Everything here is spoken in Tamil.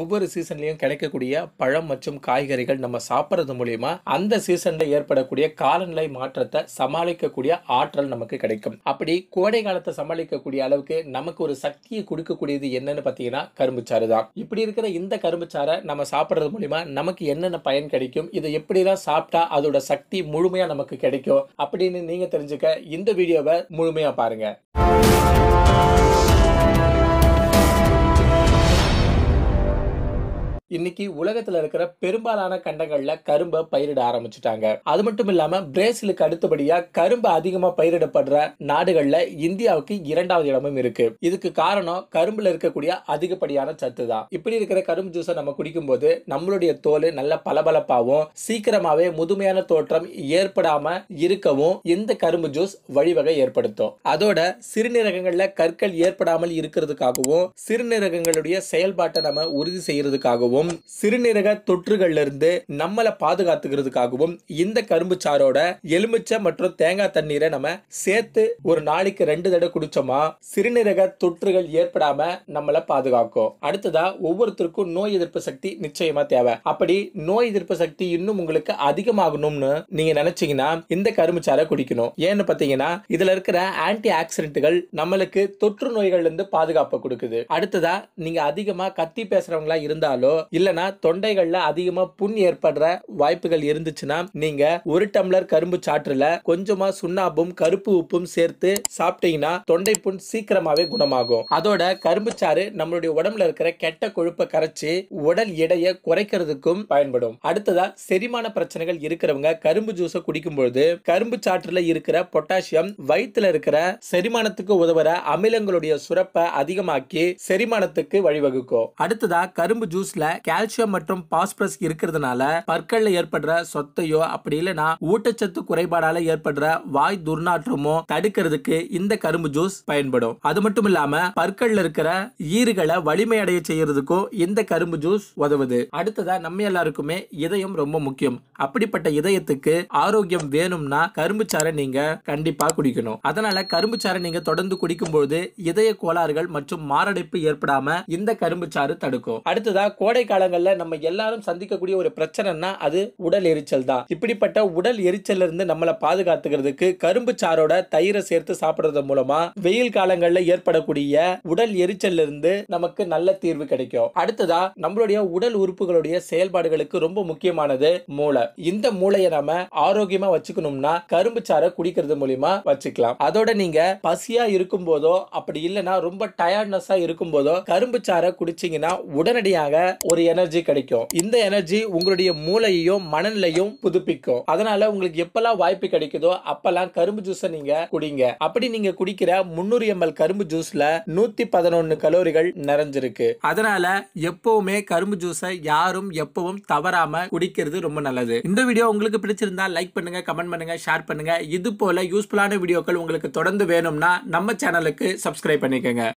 ஒவ்வொரு சீசன்லையும் கிடைக்கக்கூடிய பழம் மற்றும் காய்கறிகள் நம்ம சாப்பிட்றது மூலியமா அந்த சீசன்ல ஏற்படக்கூடிய காலநிலை மாற்றத்தை சமாளிக்கக்கூடிய ஆற்றல் நமக்கு கிடைக்கும் அப்படி கோடை காலத்தை சமாளிக்கக்கூடிய அளவுக்கு நமக்கு ஒரு சக்தியை கொடுக்கக்கூடியது என்னன்னு பார்த்தீங்கன்னா கரும்புச்சாறு தான் இப்படி இருக்கிற இந்த கரும்புச்சாரை நம்ம சாப்பிட்றது மூலியமா நமக்கு என்னென்ன பயன் கிடைக்கும் இதை எப்படிலாம் சாப்பிட்டா அதோட சக்தி முழுமையா நமக்கு கிடைக்கும் அப்படின்னு நீங்க தெரிஞ்சுக்க இந்த வீடியோவை முழுமையா பாருங்க இன்னைக்கு உலகத்துல இருக்கிற பெரும்பாலான கண்டங்கள்ல கரும்பை பயிரிட ஆரம்பிச்சுட்டாங்க அது மட்டும் இல்லாம பிரேசிலுக்கு அடுத்தபடியா கரும்பு அதிகமா பயிரிடப்படுற நாடுகள்ல இந்தியாவுக்கு இரண்டாவது இடமும் இருக்கு இதுக்கு காரணம் கரும்புல இருக்கக்கூடிய அதிகப்படியான சத்து தான் இப்படி இருக்கிற கரும்பு ஜூஸை நம்ம குடிக்கும் போது நம்மளுடைய தோல் நல்ல பளபளப்பாகவும் சீக்கிரமாவே முதுமையான தோற்றம் ஏற்படாம இருக்கவும் இந்த கரும்பு ஜூஸ் வழிவகை ஏற்படுத்தும் அதோட சிறுநீரகங்கள்ல கற்கள் ஏற்படாமல் இருக்கிறதுக்காகவும் சிறுநீரகங்களுடைய செயல்பாட்டை நம்ம உறுதி செய்யறதுக்காகவும் பாதுகாக்கிறதுக்காகவும் சிறுநீரக தொற்றுகள்லேருந்து நம்மளை பாதுகாத்துக்கிறதுக்காகவும் இந்த கரும்பு சாரோட எலுமிச்சை மற்றும் தேங்காய் தண்ணீரை நம்ம சேர்த்து ஒரு நாளைக்கு ரெண்டு தடவை குடிச்சோமா சிறுநீரக தொற்றுகள் ஏற்படாம நம்மளை பாதுகாக்கும் அடுத்ததா ஒவ்வொருத்தருக்கும் நோய் எதிர்ப்பு சக்தி நிச்சயமா தேவை அப்படி நோய் எதிர்ப்பு சக்தி இன்னும் உங்களுக்கு அதிகமாகணும்னு நீங்க நினைச்சீங்கன்னா இந்த கரும்பு சாரை குடிக்கணும் ஏன்னு பாத்தீங்கன்னா இதுல இருக்கிற ஆன்டி ஆக்சிடென்ட்கள் நம்மளுக்கு தொற்று நோய்கள் இருந்து பாதுகாப்பு கொடுக்குது அடுத்ததா நீங்க அதிகமா கத்தி பேசுறவங்களா இருந்தாலோ இல்லைனா தொண்டைகளில் அதிகமாக புண் ஏற்படுற வாய்ப்புகள் இருந்துச்சுன்னா நீங்க ஒரு டம்ளர் கரும்பு சாற்றுல கொஞ்சமா சுண்ணாம்பும் கருப்பு உப்பும் சேர்த்து சாப்பிட்டீங்கன்னா தொண்டை புண் சீக்கிரமாவே குணமாகும் அதோட கரும்பு சாறு நம்மளுடைய உடம்புல இருக்கிற கெட்ட கொழுப்பை கரைச்சி உடல் எடையை குறைக்கிறதுக்கும் பயன்படும் அடுத்ததா செரிமான பிரச்சனைகள் இருக்கிறவங்க கரும்பு ஜூஸை குடிக்கும் பொழுது கரும்பு சாற்றுல இருக்கிற பொட்டாசியம் வயிற்றுல இருக்கிற செரிமானத்துக்கு உதவுற அமிலங்களுடைய சுரப்பை அதிகமாக்கி செரிமானத்துக்கு வழிவகுக்கும் அடுத்ததா கரும்பு ஜூஸ்ல கால்சியம் மற்றும் பாஸ்பரஸ் இருக்கிறதுனால பற்கள்ல ஏற்படுற சொத்தையோ அப்படி இல்லைன்னா ஊட்டச்சத்து குறைபாடால ஏற்படுற வாய் துர்நாற்றமோ தடுக்கிறதுக்கு இந்த கரும்பு ஜூஸ் பயன்படும் அது மட்டும் இல்லாம பற்கள்ல இருக்கிற ஈறுகளை வலிமையடைய செய்யறதுக்கும் இந்த கரும்பு ஜூஸ் உதவுது அடுத்ததா நம்ம எல்லாருக்குமே இதயம் ரொம்ப முக்கியம் அப்படிப்பட்ட இதயத்துக்கு ஆரோக்கியம் வேணும்னா கரும்பு சாறை நீங்க கண்டிப்பா குடிக்கணும் அதனால கரும்பு சாறை நீங்க தொடர்ந்து குடிக்கும் பொழுது இதய கோளாறுகள் மற்றும் மாரடைப்பு ஏற்படாம இந்த கரும்பு சாறு தடுக்கும் அடுத்ததா கோடை கோடை காலங்களில் நம்ம எல்லாரும் சந்திக்கக்கூடிய ஒரு பிரச்சனைனா அது உடல் எரிச்சல் தான் இப்படிப்பட்ட உடல் எரிச்சல் இருந்து நம்மளை பாதுகாத்துக்கிறதுக்கு கரும்பு சாரோட தயிரை சேர்த்து சாப்பிடுறது மூலமா வெயில் காலங்களில் ஏற்படக்கூடிய உடல் எரிச்சல் இருந்து நமக்கு நல்ல தீர்வு கிடைக்கும் அடுத்ததா நம்மளுடைய உடல் உறுப்புகளுடைய செயல்பாடுகளுக்கு ரொம்ப முக்கியமானது மூளை இந்த மூளையை நாம ஆரோக்கியமா வச்சுக்கணும்னா கரும்பு சாரை குடிக்கிறது மூலியமா வச்சுக்கலாம் அதோட நீங்க பசியா இருக்கும் போதோ அப்படி இல்லைன்னா ரொம்ப டயர்ட்னஸா இருக்கும் போதோ கரும்பு சாரை குடிச்சீங்கன்னா உடனடியாக ஒரு எனர்ஜி கிடைக்கும் இந்த எனர்ஜி உங்களுடைய மூளையையும் மனநிலையும் புதுப்பிக்கும் அதனால உங்களுக்கு எப்பெல்லாம் வாய்ப்பு கிடைக்குதோ அப்பெல்லாம் கரும்பு ஜூஸை நீங்க குடிங்க அப்படி நீங்க குடிக்கிற முன்னூறு எம்எல் கரும்பு ஜூஸ்ல நூத்தி பதினொன்னு கலோரிகள் நிறைஞ்சிருக்கு அதனால எப்பவுமே கரும்பு ஜூஸை யாரும் எப்பவும் தவறாம குடிக்கிறது ரொம்ப நல்லது இந்த வீடியோ உங்களுக்கு பிடிச்சிருந்தா லைக் பண்ணுங்க கமெண்ட் பண்ணுங்க ஷேர் பண்ணுங்க இது போல யூஸ்ஃபுல்லான வீடியோக்கள் உங்களுக்கு தொடர்ந்து வேணும்னா நம்ம சேனலுக்கு சப்ஸ்கிரைப் பண்ணிக்கோங்க